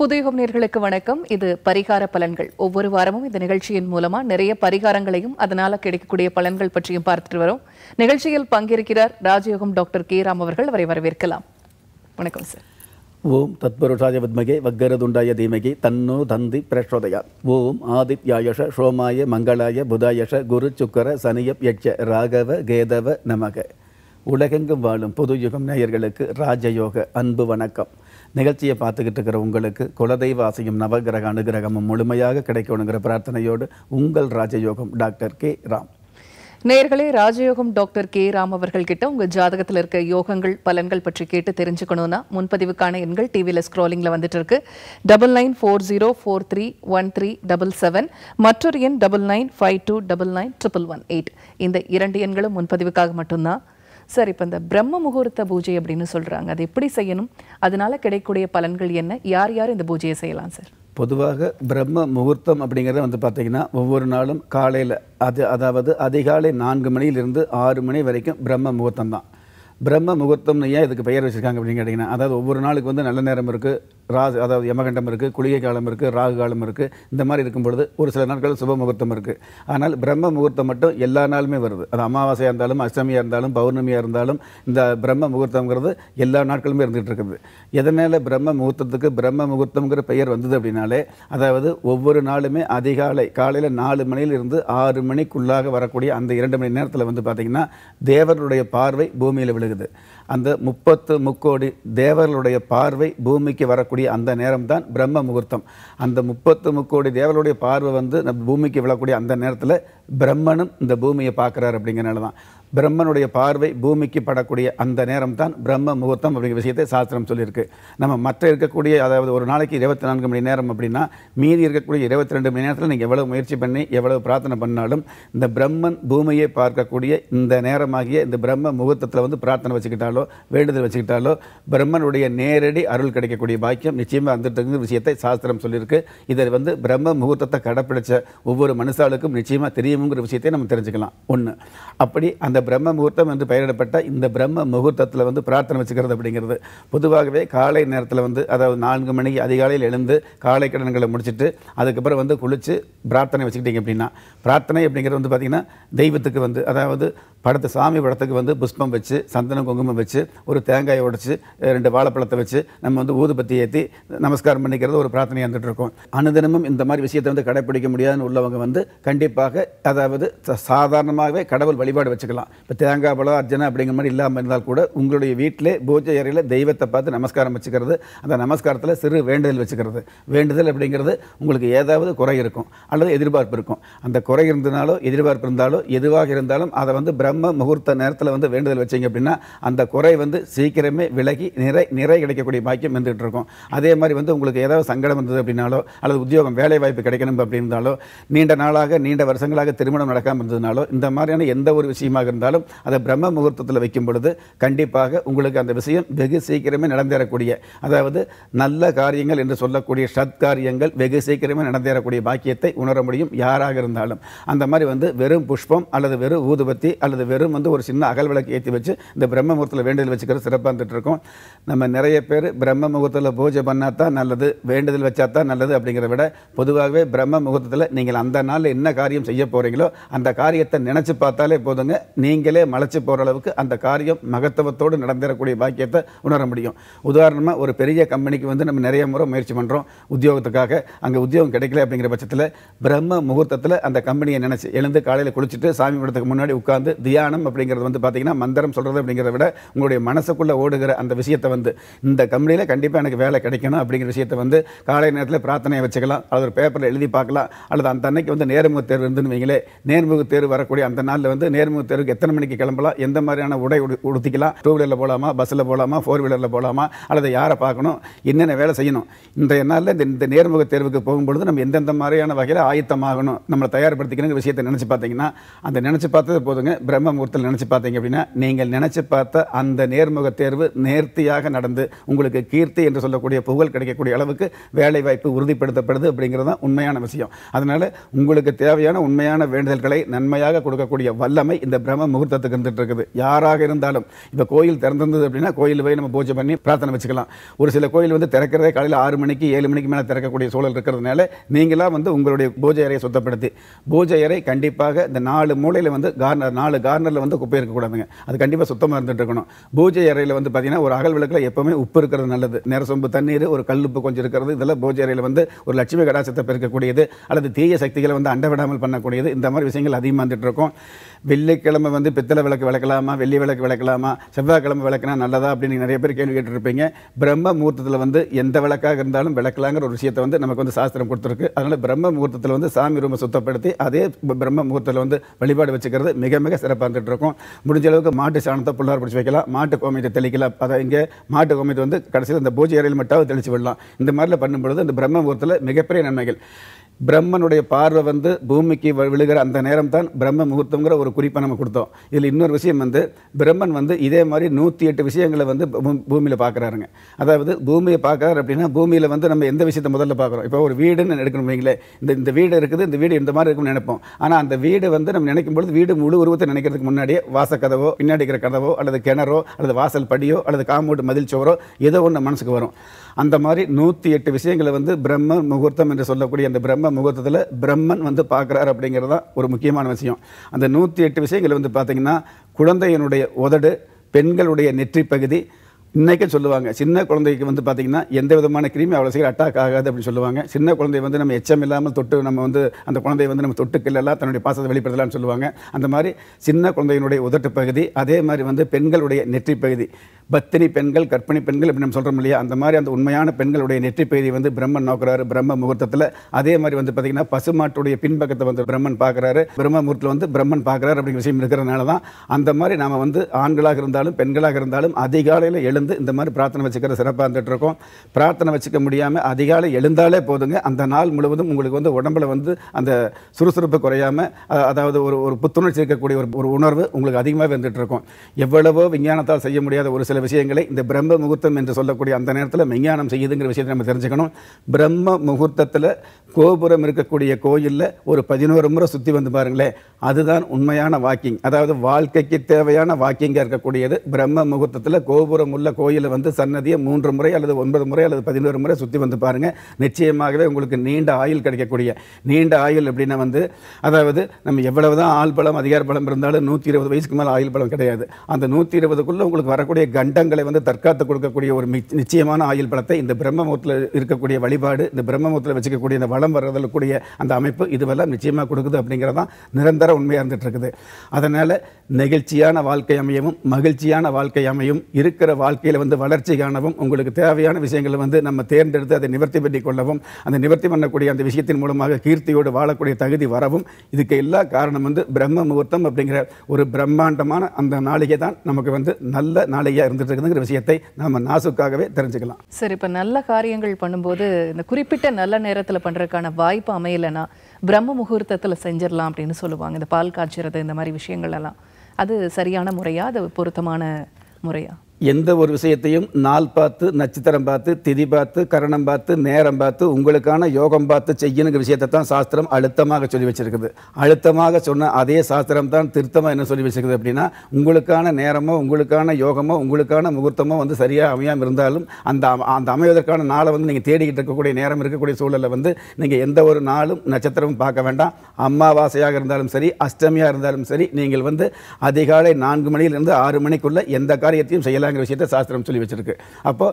புதையுகம் நேர்களுக்கு வணக்கம் இது பரிகார பலன்கள் ஒவ்வொரு வாரமும் இந்த நிகழ்ச்சியின் மூலமா நிறைய பரிகாரங்களையும் அதனால கிடைக்கக்கூடிய பலன்கள் பற்றியும் பார்த்துட்டு வரோம் நிகழ்ச்சியில் பங்கேற்கிறார் ராஜயோகம் டாக்டர் கே ராம் அவர்கள் அவரை வரவேற்கலாம் வணக்கம் சார் ஓம் தத்பருஷாய வித்மகே வக்கரதுண்டாய தீமகே தன்னோ தந்தி பிரஷோதயா ஓம் ஆதித்யாயஷ சோமாய மங்களாய புதாயஷ குரு சுக்கர சனியப் யட்ச ராகவ கேதவ நமக உலகெங்கும் வாழும் புது யுகம் நேயர்களுக்கு ராஜயோக அன்பு வணக்கம் நிகழ்ச்சியை பார்த்துக்கிட்டு இருக்கிற உங்களுக்கு குலதெய்வ ஆசையும் நவகிரக அனுகிரகமும் முழுமையாக கிடைக்கணுங்கிற பிரார்த்தனையோடு உங்கள் ராஜயோகம் டாக்டர் கே ராம் நேர்களே ராஜயோகம் டாக்டர் கே ராம் அவர்கள் கிட்ட உங்க ஜாதகத்தில் இருக்க யோகங்கள் பலன்கள் பற்றி கேட்டு தெரிஞ்சுக்கணும்னா முன்பதிவுக்கான எண்கள் டிவியில் ஸ்க்ரோலிங்ல வந்துட்டு இருக்கு double nine four zero four three one three double seven மற்றொரு எண் double nine five two double nine triple one eight இந்த இரண்டு எண்களும் முன்பதிவுக்காக மட்டும்தான் சார் இப்போ இந்த பிரம்ம முகூர்த்த பூஜை அப்படின்னு சொல்கிறாங்க அது எப்படி செய்யணும் அதனால் கிடைக்கூடிய பலன்கள் என்ன யார் யார் இந்த பூஜையை செய்யலாம் சார் பொதுவாக பிரம்ம முகூர்த்தம் அப்படிங்கிறத வந்து பார்த்திங்கன்னா ஒவ்வொரு நாளும் காலையில் அது அதாவது அதிகாலை நான்கு மணியிலிருந்து ஆறு மணி வரைக்கும் பிரம்ம முகூர்த்தம் தான் பிரம்ம முகூர்த்தம்னு ஏன் இதுக்கு பெயர் வச்சுருக்காங்க அப்படின்னு கேட்டிங்கன்னா அதாவது ஒவ்வொரு நாளுக்கு வந்து நல்ல நேரம் இருக்குது ராகு அதாவது யமகண்டம் இருக்குது குளிகை காலம் இருக்குது ராகு காலம் இருக்குது இந்த மாதிரி இருக்கும் பொழுது ஒரு சில நாட்கள் சுப முகூர்த்தம் இருக்குது ஆனால் பிரம்ம முகூர்த்தம் மட்டும் எல்லா நாளுமே வருது அது அமாவாசையாக இருந்தாலும் அஷ்டமியாக இருந்தாலும் பௌர்ணமியாக இருந்தாலும் இந்த பிரம்ம முகூர்த்தங்கிறது எல்லா நாட்களுமே இருந்துகிட்டு இருக்குது எதனால் பிரம்ம முகூர்த்தத்துக்கு பிரம்ம முகூர்த்தங்கிற பெயர் வந்தது அப்படின்னாலே அதாவது ஒவ்வொரு நாளுமே அதிகாலை காலையில் நாலு மணியிலிருந்து ஆறு மணிக்குள்ளாக வரக்கூடிய அந்த இரண்டு மணி நேரத்தில் வந்து பார்த்திங்கன்னா தேவருடைய பார்வை பூமியில் விழுகுது அந்த முப்பத்து முக்கோடி தேவர்களுடைய பார்வை பூமிக்கு வரக்கூடிய அந்த நேரம்தான் பிரம்ம முகூர்த்தம் அந்த முப்பத்து முக்கோடி தேவர்களுடைய பார்வை வந்து பூமிக்கு விழக்கூடிய அந்த நேரத்தில் பிரம்மனும் இந்த பூமியை பார்க்குறாரு அப்படிங்கிறனால தான் பிரம்மனுடைய பார்வை பூமிக்கு படக்கூடிய அந்த நேரம் தான் பிரம்ம முகூர்த்தம் அப்படிங்கிற விஷயத்தை சாஸ்திரம் சொல்லியிருக்கு நம்ம மற்ற இருக்கக்கூடிய அதாவது ஒரு நாளைக்கு இருபத்தி நான்கு மணி நேரம் அப்படின்னா மீதி இருக்கக்கூடிய இருபத்தி ரெண்டு மணி நேரத்தில் நீங்கள் எவ்வளோ முயற்சி பண்ணி எவ்வளோ பிரார்த்தனை பண்ணாலும் இந்த பிரம்மன் பூமியை பார்க்கக்கூடிய இந்த நேரமாகிய இந்த பிரம்ம முகூர்த்தத்தில் வந்து பிரார்த்தனை வச்சுக்கிட்டாலோ வேண்டுதல் வச்சுக்கிட்டாலோ பிரம்மனுடைய நேரடி அருள் கிடைக்கக்கூடிய பாக்கியம் நிச்சயமாக வந்துட்டுங்கிற விஷயத்தை சாஸ்திரம் சொல்லியிருக்கு இதை வந்து பிரம்ம முகூர்த்தத்தை கடைப்பிடிச்ச ஒவ்வொரு மனுஷாளுக்கும் நிச்சயமாக தெரியுங்கிற விஷயத்தை நம்ம தெரிஞ்சுக்கலாம் ஒன்று அப்படி அந்த பிரம்ம முகூர்த்தம் என்று பெயரிடப்பட்ட இந்த பிரம்ம முகூர்த்தத்தில் வந்து பிரார்த்தனை வச்சுக்கிறது அப்படிங்கிறது பொதுவாகவே காலை நேரத்தில் வந்து அதாவது நான்கு மணிக்கு அதிகாலையில் எழுந்து காலை கடன்களை முடிச்சுட்டு அதுக்கப்புறம் வந்து குளித்து பிரார்த்தனை வச்சுக்கிட்டீங்க அப்படின்னா பிரார்த்தனை அப்படிங்கிறது வந்து பார்த்திங்கன்னா தெய்வத்துக்கு வந்து அதாவது படத்து சாமி படத்துக்கு வந்து புஷ்பம் வச்சு சந்தனம் குங்குமம் வச்சு ஒரு தேங்காயை உடைச்சி ரெண்டு வாழைப்பழத்தை வச்சு நம்ம வந்து ஊதுபத்தி ஏற்றி நமஸ்காரம் பண்ணிக்கிறது ஒரு பிரார்த்தனையாக இருந்துகிட்டு அனுதினமும் இந்த மாதிரி விஷயத்தை வந்து கடைப்பிடிக்க முடியாதுன்னு உள்ளவங்க வந்து கண்டிப்பாக அதாவது சாதாரணமாகவே கடவுள் வழிபாடு வச்சுக்கலாம் பண்ணலாம் இப்போ தேங்காய் பழம் அர்ஜனை அப்படிங்கிற மாதிரி இல்லாமல் இருந்தால் கூட உங்களுடைய வீட்டிலே பூஜை அறையில் தெய்வத்தை பார்த்து நமஸ்காரம் வச்சுக்கிறது அந்த நமஸ்காரத்தில் சிறு வேண்டுதல் வச்சுக்கிறது வேண்டுதல் அப்படிங்கிறது உங்களுக்கு ஏதாவது குறை இருக்கும் அல்லது எதிர்பார்ப்பு இருக்கும் அந்த குறை இருந்தனாலோ எதிர்பார்ப்பு இருந்தாலோ எதுவாக இருந்தாலும் அதை வந்து பிரம்ம முகூர்த்த நேரத்தில் வந்து வேண்டுதல் வச்சிங்க அப்படின்னா அந்த குறை வந்து சீக்கிரமே விலகி நிறை நிறை கிடைக்கக்கூடிய பாக்கியம் இருந்துகிட்டு இருக்கும் அதே மாதிரி வந்து உங்களுக்கு ஏதாவது சங்கடம் இருந்தது அப்படின்னாலோ அல்லது உத்தியோகம் வேலை வாய்ப்பு கிடைக்கணும் அப்படின்னாலோ நீண்ட நாளாக நீண்ட வருஷங்களாக திருமணம் நடக்காமல் இருந்ததுனாலோ இந்த மாதிரியான எந்த ஒரு விஷயமாக இருந்தாலும் இருந்தாலும் அதை பிரம்ம முகூர்த்தத்தில் வைக்கும் பொழுது கண்டிப்பாக உங்களுக்கு அந்த விஷயம் வெகு சீக்கிரமே நடந்தேறக்கூடிய அதாவது நல்ல காரியங்கள் என்று சொல்லக்கூடிய சத்காரியங்கள் வெகு சீக்கிரமே நடந்தேறக்கூடிய பாக்கியத்தை உணர முடியும் யாராக இருந்தாலும் அந்த மாதிரி வந்து வெறும் புஷ்பம் அல்லது வெறும் ஊதுபத்தி அல்லது வெறும் வந்து ஒரு சின்ன அகல் விளக்கு ஏற்றி வச்சு இந்த பிரம்ம முகூர்த்தத்தில் வேண்டுதல் வச்சுக்கிறது சிறப்பாக இருந்துட்டு இருக்கோம் நம்ம நிறைய பேர் பிரம்ம முகூர்த்தத்தில் பூஜை பண்ணால் தான் நல்லது வேண்டுதல் வச்சா தான் நல்லது அப்படிங்கிறத விட பொதுவாகவே பிரம்ம முகூர்த்தத்தில் நீங்கள் அந்த நாளில் என்ன காரியம் செய்ய போகிறீங்களோ அந்த காரியத்தை நினச்சி பார்த்தாலே போதுங்க நீ நீங்களே மலைச்சு போகிற அளவுக்கு அந்த காரியம் மகத்துவத்தோடு நடந்துடக்கூடிய பாக்கியத்தை உணர முடியும் உதாரணமாக ஒரு பெரிய கம்பெனிக்கு வந்து நம்ம நிறைய முறை முயற்சி பண்ணுறோம் உத்தியோகத்துக்காக அங்கே உத்தியோகம் கிடைக்கல அப்படிங்கிற பட்சத்தில் பிரம்ம முகூர்த்தத்தில் அந்த கம்பெனியை நினச்சி எழுந்து காலையில் குளிச்சுட்டு சாமி படத்துக்கு முன்னாடி உட்காந்து தியானம் அப்படிங்கிறது வந்து பார்த்திங்கன்னா மந்திரம் சொல்கிறது அப்படிங்கிறத விட உங்களுடைய மனசுக்குள்ளே ஓடுகிற அந்த விஷயத்தை வந்து இந்த கம்பெனியில் கண்டிப்பாக எனக்கு வேலை கிடைக்கணும் அப்படிங்கிற விஷயத்தை வந்து காலை நேரத்தில் பிரார்த்தனையை வச்சுக்கலாம் அல்லது ஒரு பேப்பரில் எழுதி பார்க்கலாம் அல்லது அந்த அன்னைக்கு வந்து நேர்முக தேர்வு இருந்துன்னு வைங்களே நேர்முக தேர்வு வரக்கூடிய அந்த நாளில் வந்து நேர்முக தேர்வுக்கு எத்தனை மணிக்கு கிளம்பலாம் எந்த மாதிரியான உடை உடுத்திக்கலாம் டூ வீலரில் போகலாமா பஸ்ஸில் போகலாமா ஃபோர் வீலரில் போகலாமா அல்லது யாரை பார்க்கணும் என்னென்ன வேலை செய்யணும் இன்றைய நாளில் இந்த இந்த நேர்முக தேர்வுக்கு போகும்பொழுது நம்ம எந்தெந்த மாதிரியான வகையில் ஆயத்தமாகணும் நம்மளை தயார்படுத்திக்கணுங்கிற விஷயத்தை நினச்சி பார்த்தீங்கன்னா அந்த நினச்சி பார்த்தது போதுங்க பிரம்ம முகூர்த்தத்தில் நினச்சி பார்த்தீங்க அப்படின்னா நீங்கள் நினச்சி பார்த்த அந்த நேர்முக தேர்வு நேர்த்தியாக நடந்து உங்களுக்கு கீர்த்தி என்று சொல்லக்கூடிய புகழ் கிடைக்கக்கூடிய அளவுக்கு வேலை வாய்ப்பு உறுதிப்படுத்தப்படுது அப்படிங்கிறது தான் உண்மையான விஷயம் அதனால் உங்களுக்கு தேவையான உண்மையான வேண்டுதல்களை நன்மையாக கொடுக்கக்கூடிய வல்லமை இந்த பிரம்ம தான் முகூர்த்தத்துக்கு இருந்துட்டு இருக்குது யாராக இருந்தாலும் இப்போ கோயில் திறந்திருந்தது அப்படின்னா கோயில் போய் நம்ம பூஜை பண்ணி பிரார்த்தனை வச்சுக்கலாம் ஒரு சில கோயில் வந்து திறக்கிறதே காலையில் ஆறு மணிக்கு ஏழு மணிக்கு மேலே திறக்கக்கூடிய சூழல் இருக்கிறதுனால நீங்களாக வந்து உங்களுடைய பூஜை அறையை சுத்தப்படுத்தி பூஜை அறை கண்டிப்பாக இந்த நாலு மூலையில் வந்து கார்னர் நாலு கார்னரில் வந்து குப்பை இருக்கக்கூடாதுங்க அது கண்டிப்பாக சுத்தமாக இருந்துட்டு இருக்கணும் பூஜை அறையில் வந்து பார்த்திங்கன்னா ஒரு அகல் விளக்கில் எப்போவுமே உப்பு இருக்கிறது நல்லது நெரசொம்பு தண்ணீர் ஒரு கல்லுப்பு கொஞ்சம் இருக்கிறது இதெல்லாம் பூஜை அறையில் வந்து ஒரு லட்சுமி கடாசத்தை பெருக்கக்கூடியது அல்லது தீய சக்திகளை வந்து அண்டவிடாமல் பண்ணக்கூடியது இந்த மாதிரி விஷயங்கள் அதிகமாக வந்துட்டு இருக்கும் வெள்ளிக்கிழமை வந்து பித்தளை விளக்கு விளக்கலாமா வெள்ளி விளக்கு விளக்கலாமா செவ்வாய்க்கிழமை விளக்குனா நல்லதா அப்படின்னு நிறைய பேர் கேள்வி கேட்டுருப்பீங்க பிரம்ம முகூர்த்தத்தில் வந்து எந்த விளக்காக இருந்தாலும் விளக்கலாங்கிற ஒரு விஷயத்தை வந்து நமக்கு வந்து சாஸ்திரம் கொடுத்துருக்கு அதனால் பிரம்ம முகூர்த்தத்தில் வந்து சாமி ரூமை சுத்தப்படுத்தி அதே பிரம்ம முகூர்த்தத்தில் வந்து வழிபாடு வச்சுக்கிறது மிக மிக சிறப்பாக இருந்துகிட்டு முடிஞ்ச அளவுக்கு மாட்டு சாணத்தை புள்ளார் பிடிச்சி வைக்கலாம் மாட்டு கோமியத்தை தெளிக்கலாம் அதை இங்கே மாட்டு கோமியத்தை வந்து கடைசியில் இந்த பூஜை அறையில் மட்டாவது தெளிச்சு விடலாம் இந்த மாதிரிலாம் பண்ணும்பொழுது அந்த பிரம்ம முகூர்த்தத்தில் மிகப்பெரிய நன்மைகள் பிரம்மனுடைய பார்வை வந்து பூமிக்கு விழுகிற அந்த நேரம் தான் பிரம்ம முகூர்த்தங்கிற ஒரு குறிப்பை நம்ம கொடுத்தோம் இதில் இன்னொரு விஷயம் வந்து பிரம்மன் வந்து இதே மாதிரி நூற்றி எட்டு விஷயங்களை வந்து பூமியில் பார்க்குறாருங்க அதாவது பூமியை பார்க்குறாரு அப்படின்னா பூமியில் வந்து நம்ம எந்த விஷயத்தை முதல்ல பார்க்குறோம் இப்போ ஒரு வீடுன்னு எடுக்கணும் வைங்களே இந்த இந்த வீடு இருக்குது இந்த வீடு இந்த மாதிரி இருக்கும்னு நினைப்போம் ஆனால் அந்த வீடு வந்து நம்ம நினைக்கும் பொழுது வீடு முழு உருவத்தை நினைக்கிறதுக்கு முன்னாடியே வாசக்கதவோ பின்னாடி இருக்கிற கதவோ அல்லது கிணறோ அல்லது வாசல் படியோ அல்லது காமோட்டு மதில் சோரோ ஏதோ ஒன்று மனசுக்கு வரும் அந்த மாதிரி நூற்றி எட்டு விஷயங்களை வந்து பிரம்ம முகூர்த்தம் என்று சொல்லக்கூடிய அந்த பிரம்ம முகூர்த்தத்தில் பிரம்மன் வந்து பார்க்குறாரு அப்படிங்கிறது தான் ஒரு முக்கியமான விஷயம் அந்த நூற்றி எட்டு விஷயங்களை வந்து பார்த்திங்கன்னா குழந்தையினுடைய உதடு பெண்களுடைய நெற்றி பகுதி இன்றைக்கே சொல்லுவாங்க சின்ன குழந்தைக்கு வந்து பார்த்திங்கன்னா எந்த விதமான கிருமி அவ்வளோ சீக்கிரம் அட்டாக் ஆகாது அப்படின்னு சொல்லுவாங்க சின்ன குழந்தை வந்து நம்ம எச்சம் இல்லாமல் தொட்டு நம்ம வந்து அந்த குழந்தையை வந்து நம்ம தொட்டுக்கெல்லாம் தன்னுடைய பாசத்தை வெளிப்படுத்தலாம்னு சொல்லுவாங்க அந்த மாதிரி சின்ன குழந்தையினுடைய உதட்டு பகுதி அதே மாதிரி வந்து பெண்களுடைய நெற்றி பகுதி பத்தினி பெண்கள் கற்பிணி பெண்கள் இப்படி நம்ம சொல்கிறோம் இல்லையா அந்த மாதிரி அந்த உண்மையான பெண்களுடைய நெற்றி பகுதி வந்து பிரம்மன் நோக்கிறாரு பிரம்ம முகூர்த்தத்தில் அதே மாதிரி வந்து பார்த்திங்கன்னா பசுமாட்டுடைய பின்பக்கத்தை வந்து பிரம்மன் பார்க்குறாரு பிரம்ம முகூர்த்தத்தில் வந்து பிரம்மன் பார்க்குறாரு அப்படிங்கிற விஷயம் இருக்கிறதுனால தான் அந்த மாதிரி நாம் வந்து ஆண்களாக இருந்தாலும் பெண்களாக இருந்தாலும் அதிகாலையில் எழு எழுந்து இந்த மாதிரி பிரார்த்தனை வச்சுக்கிற சிறப்பாக இருந்துகிட்டு இருக்கோம் பிரார்த்தனை வச்சுக்க முடியாமல் அதிகாலை எழுந்தாலே போதுங்க அந்த நாள் முழுவதும் உங்களுக்கு வந்து உடம்புல வந்து அந்த சுறுசுறுப்பு குறையாமல் அதாவது ஒரு ஒரு புத்துணர்ச்சி இருக்கக்கூடிய ஒரு ஒரு உணர்வு உங்களுக்கு அதிகமாக வந்துட்டு இருக்கும் எவ்வளவோ விஞ்ஞானத்தால் செய்ய முடியாத ஒரு சில விஷயங்களை இந்த பிரம்ம முகூர்த்தம் என்று சொல்லக்கூடிய அந்த நேரத்தில் விஞ்ஞானம் செய்யுதுங்கிற விஷயத்தை நம்ம தெரிஞ்சுக்கணும் பிரம்ம முகூர்த்தத்தில் கோபுரம் இருக்கக்கூடிய கோயிலில் ஒரு பதினோரு முறை சுற்றி வந்து பாருங்களேன் அதுதான் உண்மையான வாக்கிங் அதாவது வாழ்க்கைக்கு தேவையான வாக்கிங்காக இருக்கக்கூடியது பிரம்ம முகூர்த்தத்தில் கோபுரம் உள்ள உள்ள கோயிலை வந்து சன்னதியை மூன்று முறை அல்லது ஒன்பது முறை அல்லது பதினோரு முறை சுற்றி வந்து பாருங்கள் நிச்சயமாகவே உங்களுக்கு நீண்ட ஆயுள் கிடைக்கக்கூடிய நீண்ட ஆயுள் அப்படின்னா வந்து அதாவது நம்ம எவ்வளவு தான் ஆள் பலம் அதிகார பலம் இருந்தாலும் நூற்றி இருபது வயசுக்கு மேலே ஆயுள் பலம் கிடையாது அந்த நூற்றி இருபதுக்குள்ளே உங்களுக்கு வரக்கூடிய கண்டங்களை வந்து தற்காத்து கொடுக்கக்கூடிய ஒரு நிச்சயமான ஆயுள் பலத்தை இந்த பிரம்மமூர்த்தில் இருக்கக்கூடிய வழிபாடு இந்த பிரம்மமூர்த்தில் வச்சுக்கக்கூடிய இந்த வளம் வர்றதில் கூடிய அந்த அமைப்பு இதுவெல்லாம் நிச்சயமாக கொடுக்குது அப்படிங்கிறதான் நிரந்தர உண்மையாக இருந்துட்டு இருக்குது அதனால் நெகிழ்ச்சியான வாழ்க்கை அமையவும் மகிழ்ச்சியான வாழ்க்கை அமையும் இருக்கிற வாழ்க்கை வாழ்க்கையில் வந்து வளர்ச்சி காணவும் உங்களுக்கு தேவையான விஷயங்களை வந்து நம்ம தேர்ந்தெடுத்து அதை நிவர்த்தி பண்ணி கொள்ளவும் அந்த நிவர்த்தி பண்ணக்கூடிய அந்த விஷயத்தின் மூலமாக கீர்த்தியோடு வாழக்கூடிய தகுதி வரவும் இதுக்கு எல்லா காரணம் வந்து பிரம்ம முகூர்த்தம் அப்படிங்கிற ஒரு பிரம்மாண்டமான அந்த நாளிகை தான் நமக்கு வந்து நல்ல நாளிகையாக இருந்துட்டு இருக்குதுங்கிற விஷயத்தை நம்ம நாசுக்காகவே தெரிஞ்சுக்கலாம் சரி இப்போ நல்ல காரியங்கள் பண்ணும்போது இந்த குறிப்பிட்ட நல்ல நேரத்தில் பண்ணுறதுக்கான வாய்ப்பு அமையலைன்னா பிரம்ம முகூர்த்தத்தில் செஞ்சிடலாம் அப்படின்னு சொல்லுவாங்க இந்த பால் காய்ச்சுறது இந்த மாதிரி விஷயங்கள் எல்லாம் அது சரியான முறையா அது பொருத்தமான முறையா எந்த ஒரு விஷயத்தையும் நாள் பார்த்து நட்சத்திரம் பார்த்து திதி பார்த்து கரணம் பார்த்து நேரம் பார்த்து உங்களுக்கான யோகம் பார்த்து செய்யணுங்கிற விஷயத்தை தான் சாஸ்திரம் அழுத்தமாக சொல்லி வச்சுருக்குது அழுத்தமாக சொன்ன அதே சாஸ்திரம் தான் திருத்தமாக என்ன சொல்லி வச்சுருக்குது அப்படின்னா உங்களுக்கான நேரமோ உங்களுக்கான யோகமோ உங்களுக்கான முகூர்த்தமோ வந்து சரியாக அமையாமல் இருந்தாலும் அந்த அந்த அமைவதற்கான நாளை வந்து நீங்கள் தேடிக்கிட்டு இருக்கக்கூடிய நேரம் இருக்கக்கூடிய சூழலில் வந்து நீங்கள் எந்த ஒரு நாளும் நட்சத்திரமும் பார்க்க வேண்டாம் அமாவாசையாக இருந்தாலும் சரி அஷ்டமியாக இருந்தாலும் சரி நீங்கள் வந்து அதிகாலை நான்கு மணியிலிருந்து ஆறு மணிக்குள்ளே எந்த காரியத்தையும் செய்யலாம் பார்க்கலாங்கிற விஷயத்த சாஸ்திரம் சொல்லி வச்சிருக்கு அப்போ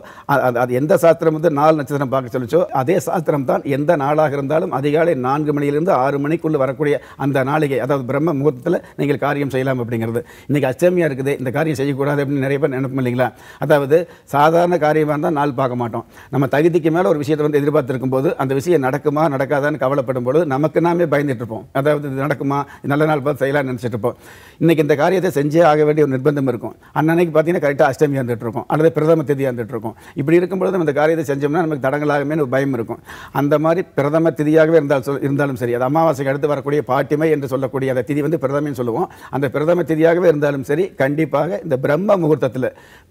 அது எந்த சாஸ்திரம் வந்து நாலு நட்சத்திரம் பார்க்க சொல்லிச்சோ அதே சாஸ்திரம் தான் எந்த நாளாக இருந்தாலும் அதிகாலை நான்கு மணியிலிருந்து ஆறு மணிக்குள்ள வரக்கூடிய அந்த நாளிகை அதாவது பிரம்ம முகூர்த்தத்தில் நீங்கள் காரியம் செய்யலாம் அப்படிங்கிறது இன்னைக்கு அச்சமியாக இருக்குது இந்த காரியம் செய்யக்கூடாது அப்படின்னு நிறைய பேர் நினைப்போம் இல்லைங்களா அதாவது சாதாரண காரியமாக இருந்தால் நாள் பார்க்க மாட்டோம் நம்ம தகுதிக்கு மேலே ஒரு விஷயத்தை வந்து எதிர்பார்த்துருக்கும் போது அந்த விஷயம் நடக்குமா நடக்காதான்னு கவலைப்படும் பொழுது நமக்கு நாமே பயந்துட்டு இருப்போம் அதாவது இது நடக்குமா நல்ல நாள் பார்த்து செய்யலாம்னு நினச்சிட்டு இருப்போம் இன்னைக்கு இந்த காரியத்தை செஞ்சே ஆக வேண்டிய ஒரு நிர்பந்தம் இருக்கும் அன்னன்னைக்கு பார்த்தீங்கன்னா கரெக்டாக அஷ்ட அஷ்டமியாக இருந்துகிட்ருக்கும் அல்லது பிரதம திதியாக இருந்துகிட்ருக்கும் இப்படி இருக்கும்பொழுது நம்ம இந்த காரியத்தை செஞ்சோம்னா நமக்கு தடங்களாகவே ஒரு பயம் இருக்கும் அந்த மாதிரி பிரதம திதியாகவே இருந்தால் சொல் இருந்தாலும் சரி அது அமாவாசைக்கு அடுத்து வரக்கூடிய பாட்டிமை என்று சொல்லக்கூடிய அந்த திதி வந்து பிரதமன்னு சொல்லுவோம் அந்த பிரதம திதியாகவே இருந்தாலும் சரி கண்டிப்பாக இந்த பிரம்ம முகூர்த்தத்தில்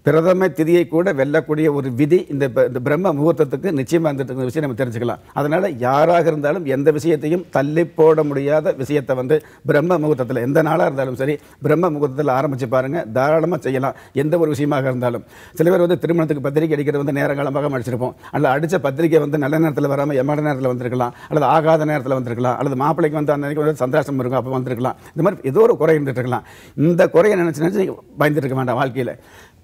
பிரதம திதியை கூட வெல்லக்கூடிய ஒரு விதி இந்த இந்த பிரம்ம முகூர்த்தத்துக்கு நிச்சயமாக இருந்துட்டு விஷயம் நம்ம தெரிஞ்சுக்கலாம் அதனால் யாராக இருந்தாலும் எந்த விஷயத்தையும் தள்ளி போட முடியாத விஷயத்தை வந்து பிரம்ம முகூர்த்தத்தில் எந்த நாளாக இருந்தாலும் சரி பிரம்ம முகூர்த்தத்தில் ஆரம்பித்து பாருங்கள் தாராளமாக செய்யலாம் எந்த ஒரு விஷயமாக பத்திரிகையாக இருந்தாலும் சில பேர் வந்து திருமணத்துக்கு பத்திரிகை அடிக்கிறது வந்து நேரங்காலமாக காலமாக அடிச்சிருப்போம் அல்லது அடித்த பத்திரிகை வந்து நல்ல நேரத்தில் வராமல் எம்மாட நேரத்தில் வந்திருக்கலாம் அல்லது ஆகாத நேரத்தில் வந்திருக்கலாம் அல்லது மாப்பிள்ளைக்கு வந்து அன்றைக்கு வந்து சந்தோஷம் இருக்கும் அப்போ வந்திருக்கலாம் இந்த மாதிரி ஏதோ ஒரு குறை இருந்துட்டு இருக்கலாம் இந்த குறையை நினச்சி நினச்சி பயந்துட்டு இருக்க வேண்டாம் வாழ்க்கையில்